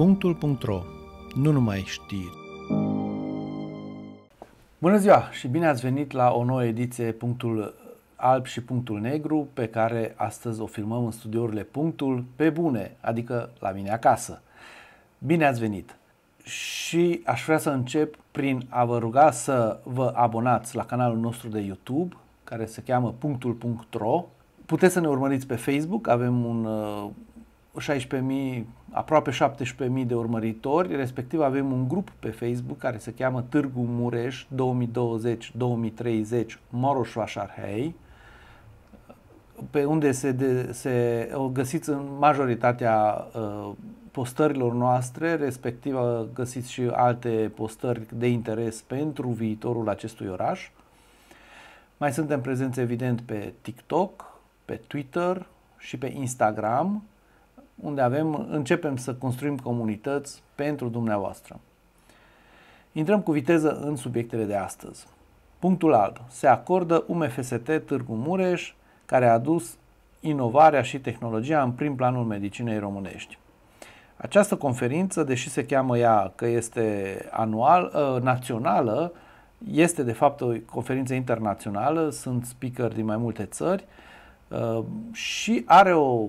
Punctul.ro Nu numai știri. Bună ziua și bine ați venit la o nouă ediție Punctul alb și punctul negru pe care astăzi o filmăm în studiourile punctul pe bune, adică la mine acasă. Bine ați venit! Și aș vrea să încep prin a vă ruga să vă abonați la canalul nostru de YouTube, care se cheamă punctul.ro. Puteți să ne urmăriți pe Facebook, avem un uh, 16.000, aproape 17.000 de urmăritori, respectiv avem un grup pe Facebook care se cheamă Târgu Mureș 2020-2030 Moroș-Vașarhei, pe unde se, de, se o găsiți în majoritatea uh, postărilor noastre, respectiv uh, găsiți și alte postări de interes pentru viitorul acestui oraș. Mai suntem prezenți evident pe TikTok, pe Twitter și pe Instagram unde avem, începem să construim comunități pentru dumneavoastră. Intrăm cu viteză în subiectele de astăzi. Punctul alb. Se acordă UMFST Târgu Mureș, care a adus inovarea și tehnologia în prim planul medicinei românești. Această conferință, deși se cheamă ea că este anual, ă, națională, este de fapt o conferință internațională, sunt speaker din mai multe țări ă, și are o,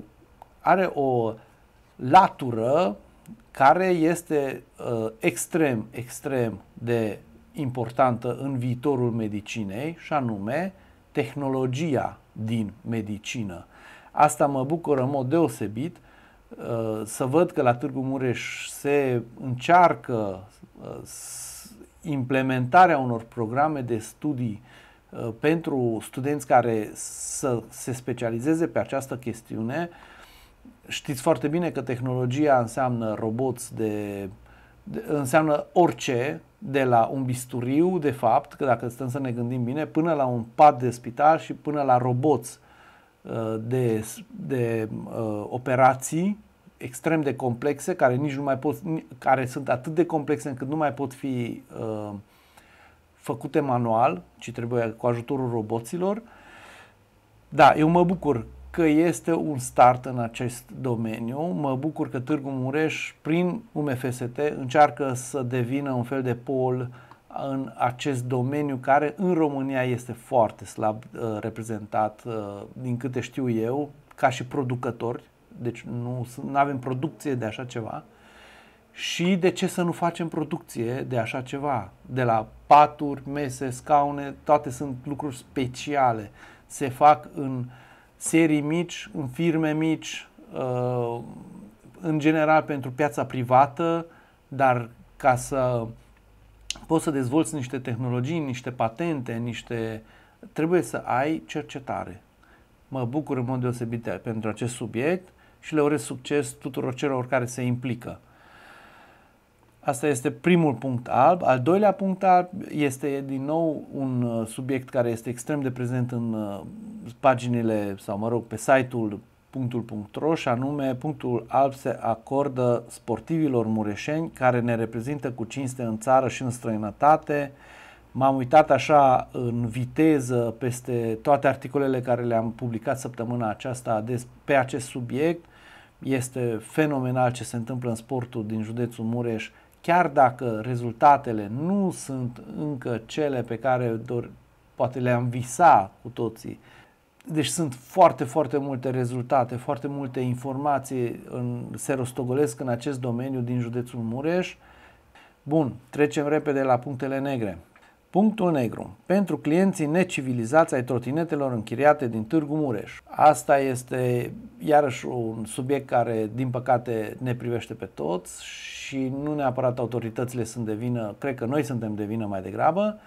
are o latură care este uh, extrem, extrem de importantă în viitorul medicinei și anume tehnologia din medicină. Asta mă bucură în mod deosebit uh, să văd că la Târgu Mureș se încearcă uh, implementarea unor programe de studii uh, pentru studenți care să se specializeze pe această chestiune Știți foarte bine că tehnologia înseamnă roboți de, de înseamnă orice, de la un bisturiu, de fapt, că dacă stăm să ne gândim bine, până la un pat de spital și până la roboți uh, de, de uh, operații extrem de complexe, care nici nu mai pot, care sunt atât de complexe încât nu mai pot fi uh, făcute manual, ci trebuie cu ajutorul roboților. Da, eu mă bucur că este un start în acest domeniu. Mă bucur că Târgu Mureș, prin UMFST, încearcă să devină un fel de pol în acest domeniu care în România este foarte slab uh, reprezentat, uh, din câte știu eu, ca și producători, deci nu, nu avem producție de așa ceva. Și de ce să nu facem producție de așa ceva? De la paturi, mese, scaune, toate sunt lucruri speciale. Se fac în uh, serii mici, în firme mici, uh, în general pentru piața privată, dar ca să poți să dezvolți niște tehnologii, niște patente, niște... trebuie să ai cercetare. Mă bucur în mod deosebit pentru acest subiect și le urez succes tuturor celor care se implică. Asta este primul punct alb. Al doilea punct alb este din nou un uh, subiect care este extrem de prezent în uh, paginile sau mă rog pe site-ul punctul și anume punctul alb se acordă sportivilor mureșeni care ne reprezintă cu cinste în țară și în străinătate. M-am uitat așa în viteză peste toate articolele care le-am publicat săptămâna aceasta pe acest subiect. Este fenomenal ce se întâmplă în sportul din județul Mureș chiar dacă rezultatele nu sunt încă cele pe care dor, poate le-am visa cu toții. Deci sunt foarte, foarte multe rezultate, foarte multe informații în, se rostogolesc în acest domeniu din județul Mureș. Bun, trecem repede la punctele negre. Punctul negru. Pentru clienții necivilizați ai trotinetelor închiriate din Târgu Mureș. Asta este iarăși un subiect care, din păcate, ne privește pe toți și nu neapărat autoritățile sunt de vină, cred că noi suntem de vină mai degrabă,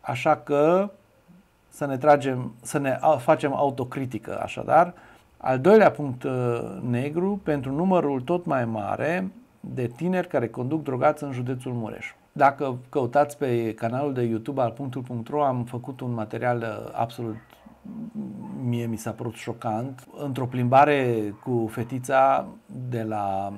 așa că să ne, tragem, să ne facem autocritică, așadar. Al doilea punct uh, negru, pentru numărul tot mai mare de tineri care conduc drogați în județul Mureș. Dacă căutați pe canalul de YouTube al punctul.ro am făcut un material uh, absolut mie mi s-a părut șocant. Într-o plimbare cu fetița de la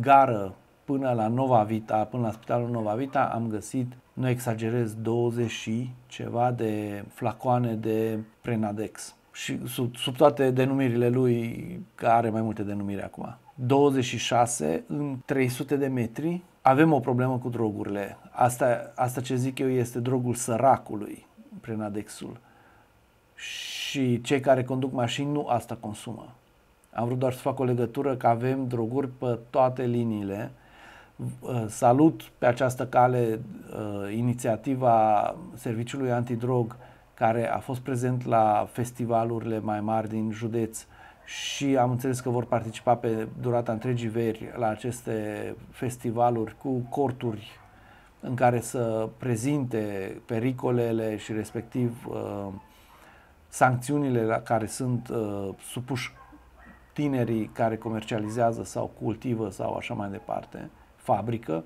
gară până la Nova Vita, până la spitalul Nova Vita, am găsit, nu exagerez, 20 și ceva de flacoane de Prenadex. Și sub, sub toate denumirile lui, care are mai multe denumiri acum. 26 în 300 de metri avem o problemă cu drogurile. Asta, asta ce zic eu este drogul săracului prin adexul. Și cei care conduc mașini nu asta consumă. Am vrut doar să fac o legătură că avem droguri pe toate liniile. Uh, salut pe această cale uh, inițiativa Serviciului Antidrog care a fost prezent la festivalurile mai mari din județ uh, și am înțeles că vor participa pe durata întregii veri la aceste festivaluri cu corturi în care să prezinte pericolele și respectiv uh, sancțiunile la care sunt uh, supuși tinerii care comercializează sau cultivă sau așa mai departe, fabrică.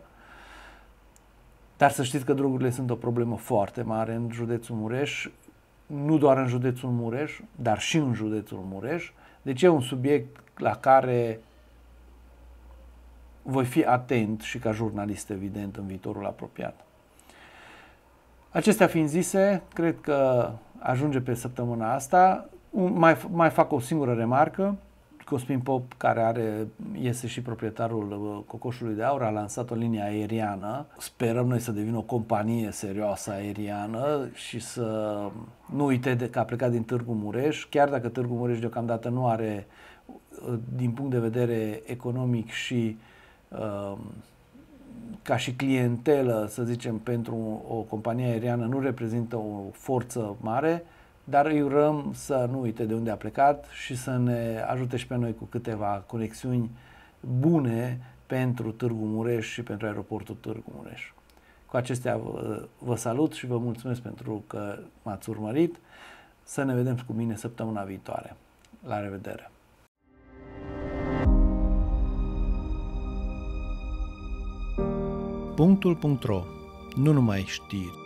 Dar să știți că drogurile sunt o problemă foarte mare în județul Mureș, nu doar în județul Mureș, dar și în județul Mureș. Deci e un subiect la care voi fi atent și ca jurnalist, evident, în viitorul apropiat. Acestea fiind zise, cred că ajunge pe săptămâna asta. Mai, mai fac o singură remarcă. Cosmin Pop, care are, este și proprietarul uh, Cocoșului de Aur, a lansat o linie aeriană. Sperăm noi să devină o companie serioasă aeriană și să nu uite de, că a plecat din Târgu Mureș, chiar dacă Târgu Mureș deocamdată nu are, uh, din punct de vedere economic și uh, ca și clientelă, să zicem, pentru o companie aeriană nu reprezintă o forță mare, dar îi urăm să nu uite de unde a plecat și să ne ajute și pe noi cu câteva conexiuni bune pentru Târgu Mureș și pentru aeroportul Târgu Mureș. Cu acestea vă, vă salut și vă mulțumesc pentru că m-ați urmărit. Să ne vedem cu mine săptămâna viitoare. La revedere! Punctul.ro Nu numai știri